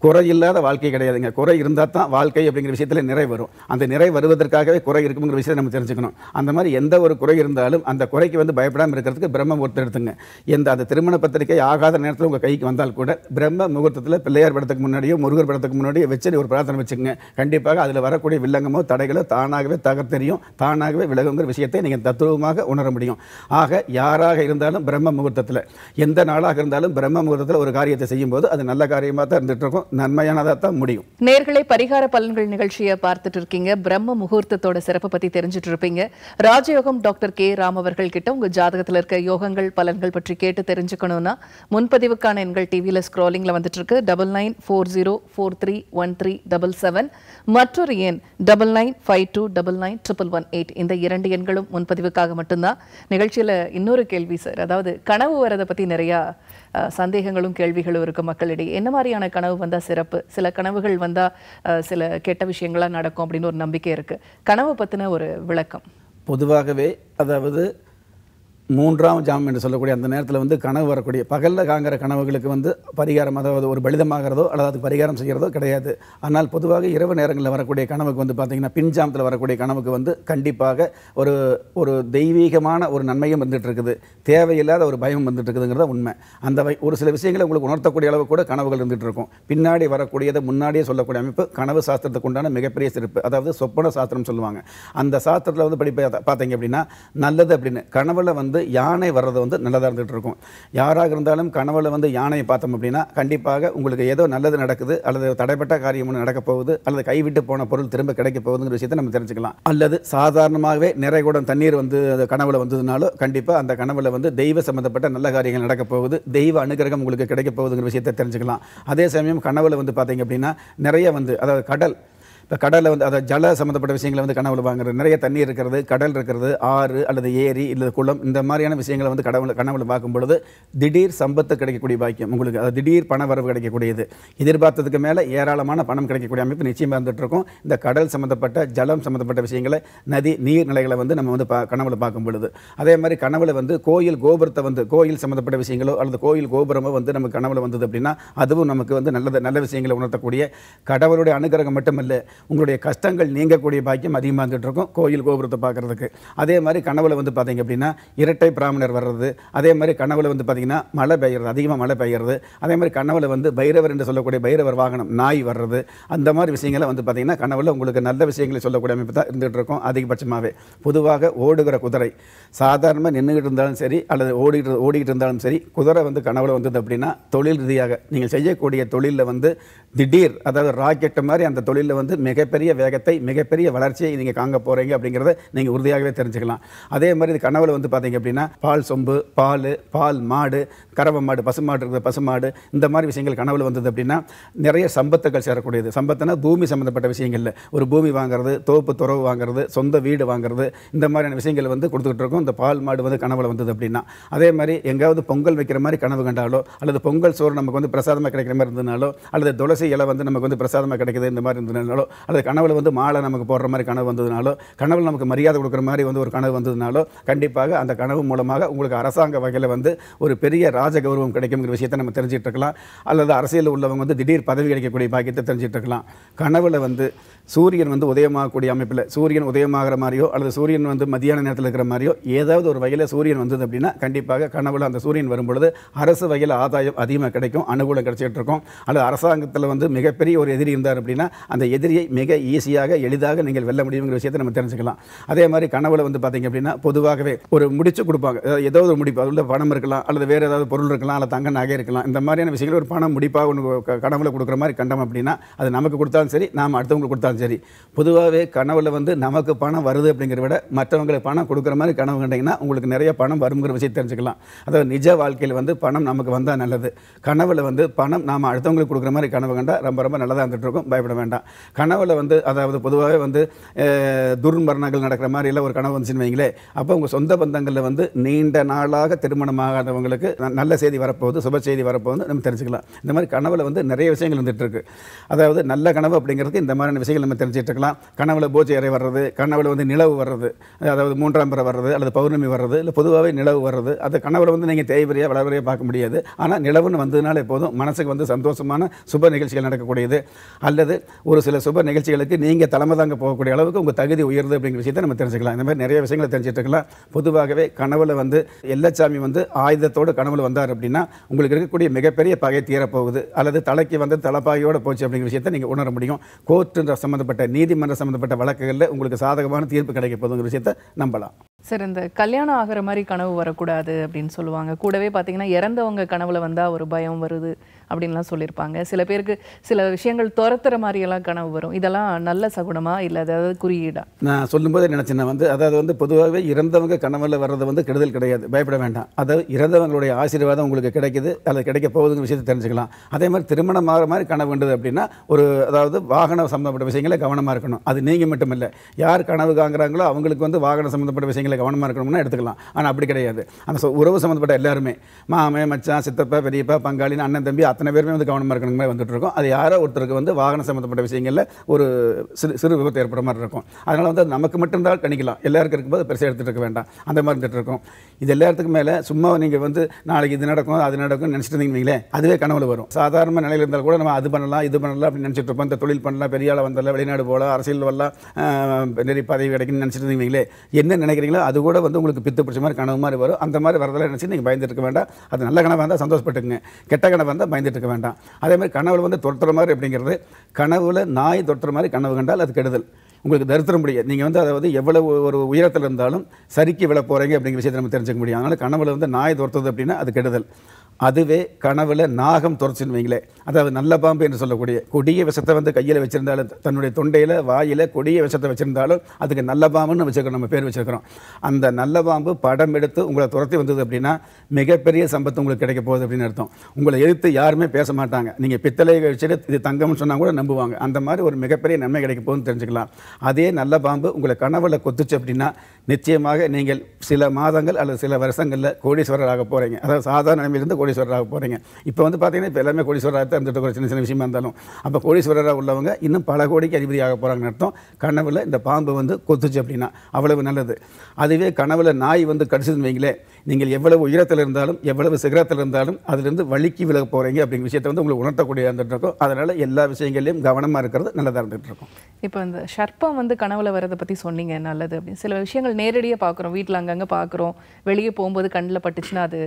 குறை இல்லாத வாழ்க்கை கிடையாதுங்க குறை இருந்தால் தான் வாழ்க்கை அப்படிங்கிற விஷயத்தில் நிறை வரும் அந்த நிறை வருவதற்காகவே குறை இருக்குங்கிற விஷயத்தை நம்ம தெரிஞ்சுக்கணும் அந்த மாதிரி எந்த ஒரு குறை இருந்தாலும் அந்த குறைக்கு வந்து பயப்படாமல் இருக்கிறதுக்கு பிரம்ம முகூர்த்தம் எடுத்துங்க எந்த அந்த திருமண பத்திரிகை ஆகாத நேரத்தில் உங்கள் கைக்கு வந்தால் கூட பிரம்ம முகூர்த்தத்தில் பிள்ளையார் படத்துக்கு முன்னாடியோ முருகர் படத்துக்கு முன்னாடியோ வச்சு ஒரு பிரார்த்தனை வச்சுக்கோங்க கண்டிப்பாக அதில் வரக்கூடிய வில்லங்கமோ தடைகளோ தானாகவே தகர்த்தெறியும் தானாகவே விலகுங்கிற விஷயத்தை நீங்கள் தத்துவமாக உணர முடியும் ஆக யாராக இருந்தாலும் பிரம்ம முகூர்த்தத்தில் எந்த நாளாக இருந்தாலும் பிரம்ம முகூர்த்தத்தில் ஒரு காரியத்தை செய்யும்போது அது நல்ல காரியமாக தான் இருந்துகிட்ருக்கும் நன்மையானதாக தான் முடியும் நேர்களை பரிகார பலன்கள் நிகழ்ச்சியை பார்த்துட்டு இருக்கீங்க பிரம்ம முகூர்த்தத்தோட சிறப்பை பற்றி தெரிஞ்சுட்டு இருப்பீங்க ராஜயோகம் டாக்டர் கே ராம் அவர்கள் கிட்ட உங்கள் ஜாதகத்தில் இருக்க யோகங்கள் பலன்கள் பற்றி கேட்டு தெரிஞ்சுக்கணும்னா முன்பதிவுக்கான எண்கள் டிவியில் ஸ்க்ரோலிங்ல வந்துட்டு இருக்கு double nine four zero four three one three double seven மற்றொரு எண் double nine five two double nine triple one eight இந்த இரண்டு எண்களும் முன்பதிவுக்காக மட்டும்தான் நிகழ்ச்சியில் இன்னொரு கேள்வி சார் அதாவது கனவு வரதை பற்றி நிறையா சந்தேகங்களும் கேள்விகளும் இருக்குது மக்களிடையே என்ன மாதிரியான கனவு வந்தால் சிறப்பு சில கனவுகள் வந்தால் சில கெட்ட விஷயங்களாக நடக்கும் அப்படின்னு ஒரு நம்பிக்கை இருக்குது கனவை பற்றின ஒரு விளக்கம் பொதுவாகவே அதாவது மூன்றாம் ஜாம் என்று சொல்லக்கூடிய அந்த நேரத்தில் வந்து கனவு வரக்கூடிய பகலில் காங்கிற கனவுகளுக்கு வந்து பரிகாரம் அதாவது ஒரு பலிதமாகிறதோ அல்லது அதுக்கு பரிகாரம் செய்கிறதோ கிடையாது ஆனால் பொதுவாக இரவு நேரங்களில் வரக்கூடிய கனவுக்கு வந்து பார்த்திங்கன்னா பின்ஜாமத்தில் வரக்கூடிய கனவுக்கு வந்து கண்டிப்பாக ஒரு ஒரு தெய்வீகமான ஒரு நன்மையும் வந்துட்டு இருக்குது தேவையில்லாத ஒரு பயம் வந்துட்டு இருக்குதுங்கிறத உண்மை அந்த ஒரு சில விஷயங்களை உங்களுக்கு உணர்த்தக்கூடிய அளவு கூட கனவுகள் இருந்துகிட்டு இருக்கும் பின்னாடி வரக்கூடியதை முன்னாடியே சொல்லக்கூடிய அமைப்பு கனவு சாஸ்திரத்துக்கு உண்டான மிகப்பெரிய சிறப்பு அதாவது சொப்பன சாஸ்திரம் சொல்லுவாங்க அந்த சாஸ்திரத்தில் வந்து படிப்ப பார்த்தீங்க அப்படின்னா நல்லது அப்படின்னு கனவுல வந்து யானை வர்றது வந்து நல்லதாக இருந்துகிட்டு இருக்கும் யாராக இருந்தாலும் கனவில் வந்து யானையை பார்த்தோம் அப்படின்னா கண்டிப்பாக உங்களுக்கு ஏதோ நல்லது நடக்குது அல்லது தடைப்பட்ட காரியம் ஒன்று நடக்கப் போகுது அல்லது கைவிட்டு போன பொருள் திரும்ப கிடைக்க போகுதுங்கிற விஷயத்தை நம்ம தெரிஞ்சுக்கலாம் அல்லது சாதாரணமாகவே நிறைய கூடம் தண்ணீர் வந்து அந்த கனவில் வந்ததுனாலும் கண்டிப்பாக அந்த கனவில் வந்து தெய்வ சம்மந்தப்பட்ட நல்ல காரியங்கள் நடக்கப் போகுது தெய்வ அனுகிரகம் உங்களுக்கு கிடைக்க போகுதுங்கிற விஷயத்தை தெரிஞ்சுக்கலாம் அதே சமயம் கனவில் வந்து பார்த்தீங்க அப்படின்னா நிறைய வந்து அதாவது கடல் இப்போ கடலில் வந்து அதை ஜல சம்மந்தப்பட்ட விஷயங்களை வந்து கனவுல வாங்குறது நிறைய தண்ணீர் இருக்கிறது கடல் இருக்கிறது ஆறு அல்லது ஏரி அல்லது குளம் இந்த மாதிரியான விஷயங்களை வந்து கடவுள் கனவுல பார்க்கும் பொழுது திடீர் சம்பத்து கிடைக்கக்கூடிய பாக்கியம் உங்களுக்கு அது திடீர் பண வரவு கிடைக்கக்கூடியது எதிர்பார்த்ததுக்கு மேலே ஏராளமான பணம் கிடைக்கக்கூடிய அமைப்பு நிச்சயமாக இருந்துகிட்டு இருக்கும் இந்த கடல் சம்மந்தப்பட்ட ஜலம் சம்மந்தப்பட்ட விஷயங்களை நதி நீர்நிலைகளை வந்து நம்ம வந்து பா கனவுல பார்க்கும் பொழுது அதே மாதிரி கனவுல வந்து கோயில் கோபுரத்தை வந்து கோயில் சம்மந்தப்பட்ட விஷயங்களோ அல்லது கோயில் கோபுரமோ வந்து நமக்கு கனவுல வந்தது அப்படின்னா அதுவும் நமக்கு வந்து நல்லது நல்ல விஷயங்களை உணர்த்தக்கூடிய கடவுளுடைய அனுகிரகம் மட்டுமல்ல உங்களுடைய கஷ்டங்கள் நீங்கக்கூடிய பாக்கியம் அதிகமாக இருந்துகிட்டு இருக்கும் கோயில் கோபுரத்தை பார்க்குறதுக்கு அதே மாதிரி கனவுல வந்து பார்த்தீங்க அப்படின்னா இரட்டை பிராமணர் வர்றது அதே மாதிரி கனவுல வந்து பார்த்திங்கன்னா மழை பெய்கிறது அதிகமாக மழை பெய்கிறது அதே மாதிரி கனவுல வந்து பைரவர் என்று சொல்லக்கூடிய பைரவர் வாகனம் நாய் வர்றது அந்த மாதிரி விஷயங்களை வந்து பார்த்திங்கன்னா கனவில் உங்களுக்கு நல்ல விஷயங்களை சொல்லக்கூடிய அமைப்பு தான் இருந்துகிட்ருக்கும் அதிகபட்சமாகவே பொதுவாக ஓடுகிற குதிரை சாதாரணமாக நின்றுக்கிட்டு இருந்தாலும் சரி அல்லது ஓடிட்டு ஓடிக்கிட்டு இருந்தாலும் சரி குதிரை வந்து கனவில் வந்தது அப்படின்னா தொழில் ரீதியாக நீங்கள் செய்யக்கூடிய தொழிலில் வந்து திடீர் அதாவது ராக்கெட்டு மாதிரி அந்த தொழிலில் வந்து மிகப்பெரிய வேகத்தை மிகப்பெரிய வளர்ச்சியை நீங்கள் காங்க போகிறீங்க அப்படிங்கிறத நீங்கள் உறுதியாகவே தெரிஞ்சுக்கலாம் அதே மாதிரி இது கனவில் வந்து பார்த்தீங்க அப்படின்னா பால் சொம்பு பால் பால் மாடு கறவை மாடு பசு மாடு இருக்கிற பசு மாடு இந்த மாதிரி விஷயங்கள் கனவில் வந்தது அப்படின்னா நிறைய சம்பத்துக்கள் சேரக்கூடியது சம்பத்துனா பூமி சம்மந்தப்பட்ட விஷயங்களில் ஒரு பூமி வாங்குறது தோப்பு துறவு வாங்குறது சொந்த வீடு வாங்குறது இந்த மாதிரியான விஷயங்கள் வந்து கொடுத்துக்கிட்டு இருக்கோம் இந்த பால் மாடு வந்து கனவில் வந்தது அப்படின்னா அதே மாதிரி எங்கேயாவது பொங்கல் வைக்கிற மாதிரி கனவு கண்டாலோ அல்லது பொங்கல் சோறு நமக்கு வந்து பிரசாதமாக கிடைக்கிற மாதிரி இருந்ததுனாலோ அல்லது துளசி இலை வந்து நமக்கு வந்து பிரசாதமாக கிடைக்கிது இந்த மாதிரி இருந்ததுனாலோ அல்லது கனவில் வந்து மாலை நமக்கு போடுற மாதிரி கனவு வந்ததுனாலோ கனவில் நமக்கு மரியாதை கொடுக்குற மாதிரி வந்து ஒரு கனவு வந்ததுனாலோ கண்டிப்பாக அந்த கனவு மூலமாக உங்களுக்கு அரசாங்க வகையில் வந்து ஒரு பெரிய ராஜ கௌரவம் கிடைக்குங்கிற விஷயத்தை நம்ம தெரிஞ்சுட்டு இருக்கலாம் அல்லது அரசியலில் உள்ளவங்க வந்து திடீர் பதவி கிடைக்கக்கூடிய பாக்கியத்தை தெரிஞ்சுட்டு இருக்கலாம் கனவில் வந்து சூரியன் வந்து உதயமாகக்கூடிய அமைப்பில் சூரியன் உதயமாகிற மாதிரியோ அல்லது சூரியன் வந்து மதியான நேரத்தில் இருக்கிற மாதிரியோ ஏதாவது ஒரு வகையில் சூரியன் வந்தது அப்படின்னா கண்டிப்பாக கனவில் அந்த சூரியன் வரும்பொழுது அரசு வகையில் ஆதாயம் அதிகமாக கிடைக்கும் அனுகூலம் கிடைச்சிட்டு இருக்கும் அல்லது அரசாங்கத்தில் வந்து மிகப்பெரிய ஒரு எதிரி இருந்தார் அப்படின்னா அந்த எதிரியை போட்டியை மிக ஈஸியாக எளிதாக நீங்கள் வெல்ல முடியுங்கிற விஷயத்தை நம்ம தெரிஞ்சுக்கலாம் அதே மாதிரி கனவுல வந்து பார்த்தீங்க அப்படின்னா பொதுவாகவே ஒரு முடிச்சு கொடுப்பாங்க ஏதோ ஒரு முடிப்பு அதில் பணம் இருக்கலாம் அல்லது வேறு ஏதாவது பொருள் இருக்கலாம் அல்லது தங்க நகை இருக்கலாம் இந்த மாதிரியான விஷயங்கள் ஒரு பணம் முடிப்பாக ஒன்று கனவுல கொடுக்குற மாதிரி கண்டோம் அப்படின்னா அது நமக்கு கொடுத்தாலும் சரி நாம் அடுத்தவங்களுக்கு கொடுத்தாலும் சரி பொதுவாகவே கனவுல வந்து நமக்கு பணம் வருது அப்படிங்கிறத விட மற்றவங்களுக்கு பணம் கொடுக்குற மாதிரி கனவு கண்டிங்கன்னா உங்களுக்கு நிறைய பணம் வருங்கிற விஷயம் தெரிஞ்சுக்கலாம் அதாவது நிஜ வாழ்க்கையில் வந்து பணம் நமக்கு வந்தால் நல்லது கனவுல வந்து பணம் நாம் அடுத்தவங்களுக்கு கொடுக்குற மாதிரி கனவு கண்டால் ரொம்ப ரொம்ப நல்லதாக இருக்கும் பயப்பட வேண்டாம் கனவு கனவில் வந்து அதாவது பொதுவாகவே வந்து துர்மரணங்கள் நடக்கிற மாதிரி எல்லாம் ஒரு கனவு வந்துச்சுன்னு வைங்களே அப்போ உங்கள் சொந்த பந்தங்களில் வந்து நீண்ட நாளாக திருமணமாகாதவங்களுக்கு நல்ல செய்தி வரப்போகுது சுப செய்தி வரப்போகுது நம்ம தெரிஞ்சுக்கலாம் இந்த மாதிரி கனவில் வந்து நிறைய விஷயங்கள் இருக்கு அதாவது நல்ல கனவு அப்படிங்கிறது இந்த மாதிரியான விஷயங்கள் நம்ம இருக்கலாம் கனவில் பூஜை அறை வர்றது கனவில் வந்து நிலவு வர்றது அதாவது மூன்றாம் பிற வர்றது அல்லது பௌர்ணமி வர்றது இல்லை பொதுவாகவே நிலவு வர்றது அது கனவில் வந்து நீங்கள் தேவையாக வளவரையாக பார்க்க முடியாது ஆனால் நிலவுன்னு வந்ததுனால எப்போதும் மனசுக்கு வந்து சந்தோஷமான சுப நிகழ்ச்சிகள் நடக்கக்கூடியது அல்லது ஒரு சில சுப நிகழ்ச்சிகளுக்கு நீங்கள் தலைமை தாங்க போகக்கூடிய அளவுக்கு உங்கள் தகுதி உயர்ந்து அப்படிங்கிற விஷயத்தை நம்ம தெரிஞ்சுக்கலாம் இந்த மாதிரி நிறைய விஷயங்களை தெரிஞ்சுட்டு இருக்கலாம் பொதுவாகவே கனவுல வந்து எல்லச்சாமி வந்து ஆயுதத்தோடு கனவுல வந்தார் அப்படின்னா உங்களுக்கு இருக்கக்கூடிய மிகப்பெரிய பகை தீரப்போகுது அல்லது தலைக்கு வந்து தலைப்பாகையோடு போச்சு அப்படிங்கிற விஷயத்தை நீங்கள் உணர முடியும் கோர்ட்டு சம்மந்தப்பட்ட நீதிமன்ற சம்மந்தப்பட்ட வழக்குகளில் உங்களுக்கு சாதகமான தீர்ப்பு கிடைக்க போதுங்கிற விஷயத்தை நம்பலாம் சார் இந்த கல்யாணம் ஆகிற மாதிரி கனவு வரக்கூடாது அப்படின்னு சொல்லுவாங்க கூடவே பார்த்தீங்கன்னா இறந்தவங்க கனவுல வந்தால் ஒரு பயம் வருது அப்படின்லாம் சொல்லியிருப்பாங்க சில பேருக்கு சில விஷயங்கள் துரத்துற மாதிரியெல்லாம் கனவு வரும் இதெல்லாம் நல்ல சகுனமா இல்லை அதாவது குறியீடா நான் சொல்லும்போது நினச்சேன் வந்து அதாவது வந்து பொதுவாகவே இறந்தவங்க கனவில் வர்றது வந்து கெடுதல் கிடையாது பயப்பட வேண்டாம் அதாவது இறந்தவங்களுடைய ஆசீர்வாதம் உங்களுக்கு கிடைக்குது அல்லது கிடைக்க போகுதுங்கிற விஷயத்தை தெரிஞ்சுக்கலாம் அதே மாதிரி திருமணம் ஆகிற மாதிரி கனவு அப்படின்னா ஒரு அதாவது வாகனம் சம்மந்தப்பட்ட விஷயங்களை கவனமாக இருக்கணும் அது நீங்கள் மட்டும் இல்லை யார் கனவு காங்குறாங்களோ அவங்களுக்கு வந்து வாகனம் சம்மந்தப்பட்ட விஷயங்களை கவனமாக இருக்கணும்னா எடுத்துக்கலாம் ஆனால் அப்படி கிடையாது அந்த உறவு சம்மந்தப்பட்ட எல்லாருமே மாமே மச்சான் சித்தப்பா பெரியப்பா பங்காளின்னு அண்ணன் தம்பி அத்தை அத்தனை பேருமே வந்து கவனமாக இருக்கிற மாதிரி வந்துட்டு அது யாரோ ஒருத்தருக்கு வந்து வாகன சம்மந்தப்பட்ட விஷயங்களில் ஒரு சிறு சிறு விபத்து ஏற்படுற மாதிரி இருக்கும் அதனால் வந்து நமக்கு மட்டும்தான் கணிக்கலாம் எல்லாருக்கும் இருக்கும்போது பெருசாக எடுத்துகிட்டு இருக்க வேண்டாம் அந்த மாதிரி இருந்துட்டு இருக்கும் இது எல்லாத்துக்கும் மேலே சும்மா நீங்கள் வந்து நாளைக்கு இது நடக்கும் அது நடக்கும் நினச்சிட்டு இருந்தீங்களே அதுவே கனவுல வரும் சாதாரண நிலையில் இருந்தால் கூட நம்ம அது பண்ணலாம் இது பண்ணலாம் அப்படின்னு நினச்சிட்டு இருப்போம் இந்த தொழில் பண்ணலாம் பெரிய ஆள் வந்தால வெளிநாடு போகலாம் அரசியல் வரலாம் நிறைய பதவி கிடைக்கும்னு நினச்சிட்டு இருந்தீங்களே என்ன நினைக்கிறீங்களோ அது கூட வந்து உங்களுக்கு பித்து பிடிச்ச மாதிரி கனவு மாதிரி வரும் அந்த மாதிரி வரதெல்லாம் நினச்சி நீங்கள் பயந்துட்டு இருக்க வேண்டாம் அது நல்ல கனவாக இருந்தால் சந்தோஷப்பட்டுங்க கெட்ட கனவாக இருந்தால் பயந்துட்டு நினச்சிட்டு இருக்க வேண்டாம் அதே மாதிரி கனவுல வந்து தொட்டுற மாதிரி அப்படிங்கிறது கனவுல நாய் தொட்டுற மாதிரி கனவு கண்டால் அது கெடுதல் உங்களுக்கு தரித்திர முடியாது நீங்கள் வந்து அதாவது எவ்வளவு ஒரு உயரத்தில் இருந்தாலும் சறுக்கி விழ போகிறீங்க அப்படிங்கிற விஷயத்தை நம்ம தெரிஞ்சுக்க முடியும் அதனால் கனவுல வந்து நாய் துரத்துறது அப்படின்னா அது கெடுதல் அதுவே கனவில் நாகம் துரைச்சின்னு அதாவது நல்ல பாம்பு என்று சொல்லக்கூடிய கொடிய விஷத்தை வந்து கையில் வச்சுருந்தாலும் தன்னுடைய தொண்டையில் வாயில் கொடிய விஷத்தை வச்சுருந்தாலும் அதுக்கு நல்ல பாம்புன்னு வச்சுருக்கோம் நம்ம பேர் வச்சுருக்கிறோம் அந்த நல்ல பாம்பு படம் எடுத்து உங்களை துரத்தி வந்தது அப்படின்னா மிகப்பெரிய சம்பத்து உங்களுக்கு கிடைக்க போகுது அப்படின்னு அர்த்தம் உங்களை எதிர்த்து யாருமே பேச மாட்டாங்க நீங்கள் பித்தளை வச்சுட்டு இது தங்கம்னு சொன்னால் கூட நம்புவாங்க அந்த மாதிரி ஒரு மிகப்பெரிய நன்மை கிடைக்க போகுதுன்னு தெரிஞ்சுக்கலாம் அதே நல்ல பாம்பு உங்களை கனவில் கொத்துச்சு அப்படின்னா நிச்சயமாக நீங்கள் சில மாதங்கள் அல்லது சில வருஷங்களில் கோடீஸ்வரர் ஆக போகிறீங்க அதாவது சாதாரண நிலையிலிருந்து கோடி கோடீஸ்வரராக போகிறீங்க இப்போ வந்து பார்த்தீங்கன்னா இப்போ எல்லாமே கோடீஸ்வரராக தான் இருந்துட்டு ஒரு சின்ன சின்ன விஷயமா இருந்தாலும் அப்போ கோடீஸ்வரராக உள்ளவங்க இன்னும் பல கோடிக்கு அதிபதியாக போகிறாங்கன்னு அர்த்தம் கனவில் இந்த பாம்பு வந்து கொத்துச்சு அப்படின்னா அவ்வளவு நல்லது அதுவே கனவில் நாய் வந்து கடிச்சதுன்னு வைங்களேன் நீங்கள் எவ்வளவு உயரத்தில் இருந்தாலும் எவ்வளவு சிகரத்தில் இருந்தாலும் அதுலேருந்து வழுக்கி விலக போகிறீங்க அப்படிங்கிற விஷயத்தை வந்து உங்களுக்கு உணர்த்தக்கூடிய இருந்துட்டு இருக்கும் அதனால் எல்லா விஷயங்களையும் கவனமாக இருக்கிறது நல்லதாக இருந்துகிட்டு இருக்கும் இப்போ இந்த சர்ப்பம் வந்து கனவில் வரதை பற்றி சொன்னீங்க நல்லது அப்படின்னு சில விஷயங்கள் நேரடியாக பார்க்குறோம் வீட்டில் அங்கங்கே பார்க்குறோம் வெளியே போகும்போது கண்ணில் பட்டுச்சுன்னா அது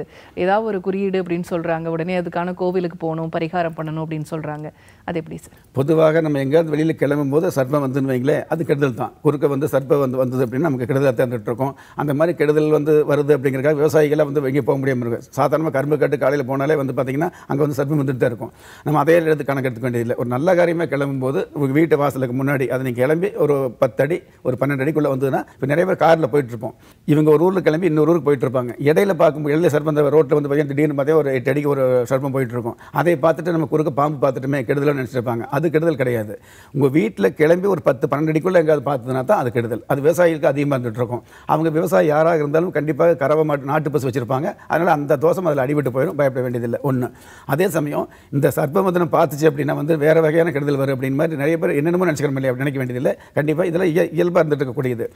ஏதாவது ஒரு குறியீடு அப்படின்னு சொல்கிறாங்க உடனே அதுக்கான கோவிலுக்கு போகணும் பரிகாரம் பண்ணணும் அப்படின்னு சொல்கிறாங்க அது எப்படி சார் பொதுவாக நம்ம எங்கேயாவது வெளியில் கிளம்பும் போது சர்ப்பம் வந்துன்னு வைங்களே அது கெடுதல் தான் குறுக்க வந்து சர்ப்பம் வந்து வந்தது அப்படின்னா நமக்கு கெடுதலாக தேர்ந்துட்டு இருக்கோம் அந்த மாதிரி கெடுதல் வந்து வருது அப்படிங்கிறக்காக விவசாயிகளாக வந்து எங்கே போக முடியாமல் இருக்கும் சாதாரணமாக கரும்பு கட்டு காலையில் போனாலே வந்து பார்த்தீங்கன்னா அங்கே வந்து சர்ப்பம் வந்துட்டு தான் இருக்கும் நம்ம அதே இடத்துக்கு கணக்கு எடுத்துக்க வேண்டியதில்லை ஒரு நல்ல காரியமாக கிளம்பும் போது உங்கள் வீட்டு வாசலுக்கு முன்னாடி அதை நீங்கள் கிளம்பி ஒரு பத்தடி ஒரு பன்னெண்டு அடிக்குள்ளே வந்ததுன்னா இப்போ நிறைய பேர் காரில் போயிட்டுருப்போம் இவங்க ஒரு ஊரில் கிளம்பி இன்னொரு ஊருக்கு போயிட்டுருப்பாங்க இடையில பார்க்கும்போது எல்லா சர்ப்பம் ரோட்டில் வந்து பார்த்தீங்கன்னா திடீர்னு பார்த்தா ஒரு எட்டு அடிக்கு ஒரு சர்ப்பம் போயிட்டுருக்கும் அதை பார்த்துட்டு நம்ம குறுக்க பாம்பு பார்த்துட்டுமே கெடுதல் கெடுதல் நினச்சிருப்பாங்க அது கெடுதல் கிடையாது உங்கள் வீட்டில் கிளம்பி ஒரு பத்து பன்னெண்டு அடிக்குள்ளே எங்கேயாவது பார்த்ததுனா தான் அது கெடுதல் அது விவசாயிகளுக்கு அதிகமாக இருந்துகிட்ருக்கும் அவங்க விவசாயி யாராக இருந்தாலும் கண்டிப்பாக கரவை மாட்டு நாட்டு பசு வச்சுருப்பாங்க அதனால் அந்த தோசம் அதில் அடிபட்டு போயிடும் பயப்பட வேண்டியதில்லை ஒன்று அதே சமயம் இந்த சர்ப்பமதனம் பார்த்துச்சு அப்படின்னா வந்து வேறு வகையான கெடுதல் வரும் அப்படின் மாதிரி நிறைய பேர் என்னென்னமோ நினச்சிக்கிறோம் இல்லையா நினைக்க வேண்டியதில்லை கண்டிப்பாக இதெல்லாம் இய இயல்பாக இருந்துட்டு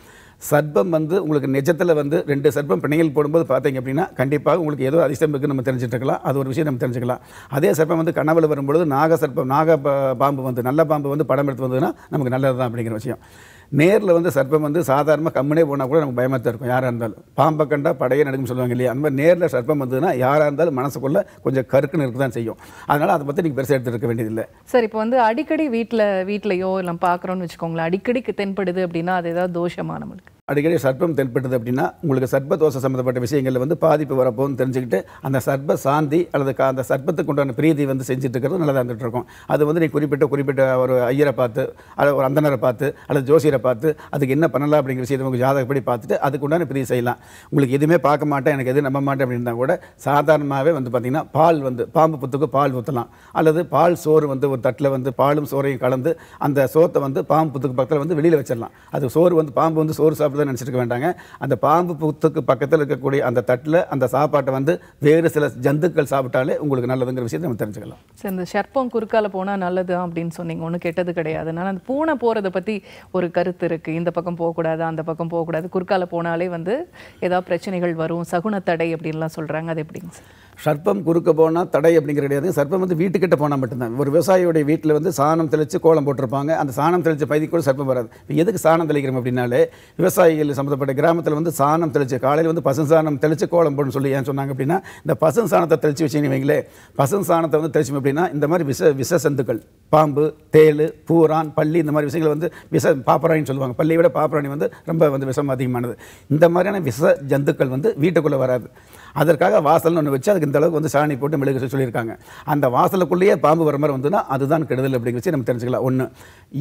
சர்ப்பம் வந்து உங்களுக்கு நிஜத்தில் வந்து ரெண்டு சர்ப்பம் பிணைகள் போடும்போது பார்த்தீங்க அப்படின்னா கண்டிப்பாக உங்களுக்கு ஏதோ அதிர்ஷ்டம் இருக்குன்னு நம்ம தெரிஞ்சுட்டு இருக்கலாம் அது ஒரு விஷயம் நம்ம தெரிஞ்சுக்கலாம் அதே சர்ப்பம் வந்து கனவில் வரும்பொழுது நாக சர்ப்பம் நாக நல்லதாக பாம்பு வந்து நல்ல பாம்பு வந்து படம் எடுத்து வந்ததுன்னா நமக்கு நல்லது தான் அப்படிங்கிற விஷயம் நேரில் வந்து சர்ப்பம் வந்து சாதாரணமாக கம்முனே போனால் கூட நமக்கு பயமாக இருக்கும் யாராக இருந்தாலும் பாம்பை கண்டா படையே நடக்கும் சொல்லுவாங்க இல்லையா அந்த மாதிரி நேரில் சர்ப்பம் வந்ததுன்னா யாராக இருந்தாலும் மனசுக்குள்ளே கொஞ்சம் கருக்குன்னு இருக்க தான் செய்யும் அதனால் அதை பற்றி நீங்கள் பெருசாக எடுத்துருக்க வேண்டியதில்லை சார் இப்போ வந்து அடிக்கடி வீட்டில் வீட்லையோ இல்லை பார்க்குறோன்னு வச்சுக்கோங்களேன் அடிக்கடிக்கு தென்படுது அப்படின்னா அது ஏதாவது தோஷமாக நம்மளுக்கு அடிக்கடி சர்ப்பம் தென்பட்டது அப்படின்னா உங்களுக்கு சர்ப்ப தோசை சம்மந்தப்பட்ட விஷயங்களில் வந்து பாதிப்பு வரப்போன்னு தெரிஞ்சுக்கிட்டு அந்த சர்ப்ப சாந்தி அல்லது அந்த சர்ப்பத்துக்கு உண்டான பிரீதி வந்து செஞ்சுட்டு இருக்கிறது நல்லா இருந்துகிட்டு இருக்கும் அது வந்து நீ குறிப்பிட்ட குறிப்பிட்ட ஒரு ஐயரை பார்த்து அல்லது ஒரு அந்தனரை பார்த்து அல்லது ஜோசியரை பார்த்து அதுக்கு என்ன பண்ணலாம் அப்படிங்கிற விஷயத்தை உங்கள் ஜாதகப்படி பார்த்துட்டு அதுக்கு உண்டான பிரீதி செய்யலாம் உங்களுக்கு எதுவுமே பார்க்க மாட்டேன் எனக்கு எதுவும் நம்ப மாட்டேன் அப்படின்னா கூட சாதாரணமாகவே வந்து பார்த்திங்கன்னா பால் வந்து பாம்பு புத்துக்கு பால் ஊற்றலாம் அல்லது பால் சோறு வந்து ஒரு தட்டில் வந்து பாலும் சோறையும் கலந்து அந்த சோத்தை வந்து பாம்பு புத்துக்கு பக்கத்தில் வந்து வெளியில் வச்சிடலாம் அது சோறு வந்து பாம்பு வந்து சோறு சாப்பிட்டு சாப்பிடுதுன்னு நினச்சிட்டு வேண்டாங்க அந்த பாம்பு புத்துக்கு பக்கத்தில் இருக்கக்கூடிய அந்த தட்டில் அந்த சாப்பாட்டை வந்து வேறு சில ஜந்துக்கள் சாப்பிட்டாலே உங்களுக்கு நல்லதுங்கிற விஷயத்தை நம்ம தெரிஞ்சுக்கலாம் சார் இந்த சர்ப்பம் குறுக்கால போனால் நல்லது அப்படின்னு சொன்னீங்க ஒன்றும் கெட்டது கிடையாது அதனால் அந்த பூனை போகிறத பற்றி ஒரு கருத்து இருக்குது இந்த பக்கம் போகக்கூடாது அந்த பக்கம் போகக்கூடாது குறுக்கால போனாலே வந்து ஏதாவது பிரச்சனைகள் வரும் சகுன தடை அப்படின்லாம் சொல்கிறாங்க அது எப்படிங்க சார் சர்ப்பம் குறுக்க போனால் தடை அப்படிங்கிற கிடையாது சர்ப்பம் வந்து வீட்டுக்கிட்ட போனால் மட்டும்தான் ஒரு விவசாயியுடைய வீட்டில் வந்து சாணம் தெளித்து கோலம் போட்டிருப்பாங்க அந்த சாணம் தெளித்த கூட சர்ப்பம் வராது இப்போ எதுக்கு சாணம் தெளிக்கிறோம் அப்படின்னாலே விவசாய விவசாயிகள் சம்மந்தப்பட்ட கிராமத்தில் வந்து சாணம் தெளிச்சு காலையில் வந்து பசு சாணம் தெளிச்சு கோலம் சொல்லி ஏன் சொன்னாங்க அப்படின்னா இந்த பசு சாணத்தை தெளிச்சு வச்சுன்னு வைங்களேன் பசு சாணத்தை வந்து தெளிச்சு அப்படின்னா இந்த மாதிரி விஷ விஷ சந்துக்கள் பாம்பு தேள் பூரான் பள்ளி இந்த மாதிரி விஷயங்கள் வந்து விஷ பாப்பராணின்னு சொல்லுவாங்க பள்ளியை விட பாப்பராணி வந்து ரொம்ப வந்து விஷம் அதிகமானது இந்த மாதிரியான விஷ ஜந்துக்கள் வந்து வீட்டுக்குள்ளே வராது அதற்காக வாசல்னு ஒன்று வச்சு அதுக்கு இந்த அளவுக்கு வந்து சாணி போட்டு மெழுகு சொல்லியிருக்காங்க அந்த வாசலுக்குள்ளேயே பாம்பு வர மாதிரி வந்துன்னா அதுதான் கெடுதல் அப்படிங்கிற விஷயம் நம்ம தெரிஞ்சுக்கலாம் ஒன்று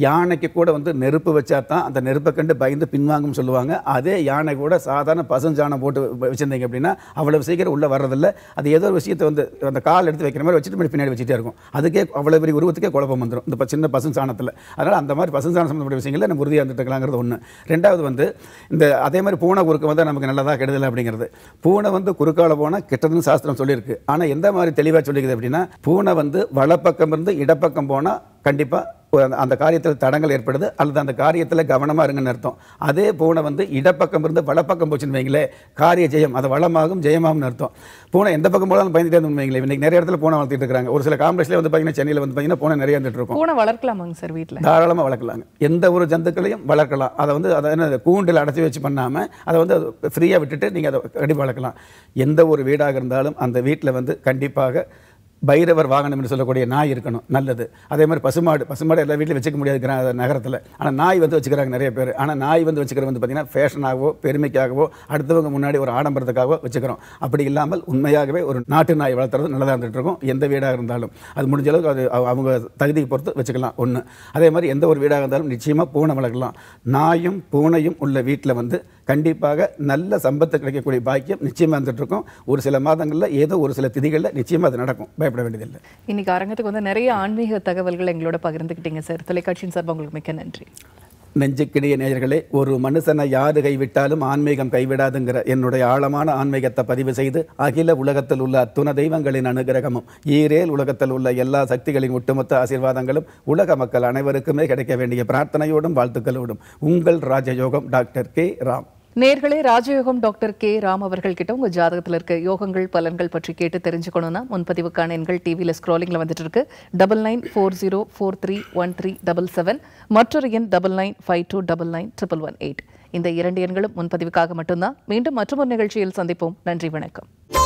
யானைக்கு கூட வந்து நெருப்பு வச்சா தான் அந்த நெருப்பை கண்டு பயந்து பின்வாங்கும் சொல்லுவாங்க அதே யானை கூட சாதாரண பசுஞ்சாணம் போட்டு வச்சுருந்தீங்க அப்படின்னா அவ்வளோ சீக்கிரம் உள்ளே வர்றதில்ல அது ஏதோ ஒரு விஷயத்தை வந்து அந்த கால் எடுத்து வைக்கிற மாதிரி வச்சுட்டு பின்னாடி வச்சுட்டே இருக்கும் அதுக்கே அவ்வளோ பெரிய உருவத்துக்கே குழப்பம் வந்துடும் இந்த சின்ன பசு சாணத்தில் அதனால் அந்த மாதிரி பசுஞ்சாணம் சம்மந்தப்பட்ட விஷயங்களில் நம்ம உறுதியாக இருந்துட்டுக்கலாங்கிறது ஒன்று ரெண்டாவது வந்து இந்த அதே மாதிரி பூனை குறுக்கு வந்து நமக்கு நல்லதாக கெடுதல் அப்படிங்கிறது பூனை வந்து குறுக்க பூக்கால போனால் கிட்டதுன்னு சாஸ்திரம் சொல்லியிருக்கு ஆனால் எந்த மாதிரி தெளிவாக சொல்லியிருக்குது அப்படின்னா பூனை வந்து வலப்பக்கம் இருந்து இடப்பக்கம் போனால் கண்டிப்பாக அந்த காரியத்தில் தடங்கள் ஏற்படுது அல்லது அந்த காரியத்தில் கவனமாக இருங்கன்னு அர்த்தம் அதே பூனை வந்து இடப்பக்கம் இருந்து வளப்பக்கம் போச்சுன்னு வைங்களே காரிய ஜெயம் அது வளமாகும் ஜெயமாகும்னு அர்த்தம் பூனை எந்த பக்கம் போனாலும் பயந்துட்டே இருந்து வைங்களே இன்றைக்கி நிறைய இடத்துல பூனை வளர்த்துட்டு இருக்காங்க ஒரு சில காம்ப்ளெக்ஸ்லேயே வந்து பார்த்தீங்கன்னா சென்னையில் வந்து பார்த்தீங்கன்னா பூனை நிறைய வந்துட்டு இருக்கும் பூனை வளர்க்கலாமாங்க சார் வீட்டில் தாராளமாக வளர்க்கலாங்க எந்த ஒரு ஜந்துக்களையும் வளர்க்கலாம் அதை வந்து அதை என்ன கூண்டில் அடைச்சி வச்சு பண்ணாமல் அதை வந்து ஃப்ரீயாக விட்டுட்டு நீங்கள் அதை கண்டிப்பாக வளர்க்கலாம் எந்த ஒரு வீடாக இருந்தாலும் அந்த வீட்டில் வந்து கண்டிப்பாக பைரவர் வாகனம் என்று சொல்லக்கூடிய நாய் இருக்கணும் நல்லது அதே மாதிரி பசுமாடு பசுமாடு எல்லா வீட்டிலையும் வச்சுக்க முடியாது கிராம நகரத்தில் ஆனால் நாய் வந்து வச்சுக்கிறாங்க நிறைய பேர் ஆனால் நாய் வந்து வச்சுக்கிற வந்து பார்த்திங்கன்னா ஃபேஷனாகவோ பெருமைக்காகவோ அடுத்தவங்க முன்னாடி ஒரு ஆடம்பரத்துக்காகவோ வச்சுக்கிறோம் அப்படி இல்லாமல் உண்மையாகவே ஒரு நாட்டு நாய் வளர்த்துறது நல்லதாக இருந்துகிட்டு இருக்கும் எந்த வீடாக இருந்தாலும் அது முடிஞ்ச அளவுக்கு அது அவங்க தகுதிக்கு பொறுத்து வச்சுக்கலாம் ஒன்று அதே மாதிரி எந்த ஒரு வீடாக இருந்தாலும் நிச்சயமாக பூனை வளர்க்கலாம் நாயும் பூனையும் உள்ள வீட்டில் வந்து கண்டிப்பாக நல்ல சம்பத்து கிடைக்கக்கூடிய பாக்கியம் நிச்சயமாக இருந்துகிட்ருக்கும் ஒரு சில மாதங்களில் ஏதோ ஒரு சில திதிகளில் நிச்சயமாக அது நடக்கும் பயப்பட வேண்டியதில்லை இன்னைக்கு அரங்கத்துக்கு வந்து நிறைய ஆன்மீக தகவல்களை எங்களோட பகிர்ந்துக்கிட்டீங்க சார் தொலைக்காட்சியின் சார்பாக உங்களுக்கு மிக்க நன்றி நெஞ்சுக்கிடிய நேயர்களே ஒரு மனுஷனை யாரு கைவிட்டாலும் ஆன்மீகம் கைவிடாதுங்கிற என்னுடைய ஆழமான ஆன்மீகத்தை பதிவு செய்து அகில உலகத்தில் உள்ள அத்துண தெய்வங்களின் அனுகிரகமும் ஈரேல் உலகத்தில் உள்ள எல்லா சக்திகளின் ஒட்டுமொத்த ஆசீர்வாதங்களும் உலக மக்கள் அனைவருக்குமே கிடைக்க வேண்டிய பிரார்த்தனையோடும் வாழ்த்துக்களோடும் உங்கள் ராஜயோகம் டாக்டர் கே ராம் நேர்களே ராஜயோகம் டாக்டர் கே ராம் அவர்கள் கிட்ட உங்க ஜாதகத்தில் இருக்க யோகங்கள் பலன்கள் பற்றி கேட்டு தெரிஞ்சுக்கணும்னா முன்பதிவுக்கான எண்கள் டிவியில் ஸ்க்ராலிங்கில் வந்துட்டு இருக்கு double nine four zero four three one three double seven மற்றொரு எண் double nine five two double nine triple one eight இந்த இரண்டு எண்களும் முன்பதிவுக்காக மட்டும்தான் மீண்டும் மற்றொரு நிகழ்ச்சியில் சந்திப்போம் நன்றி வணக்கம்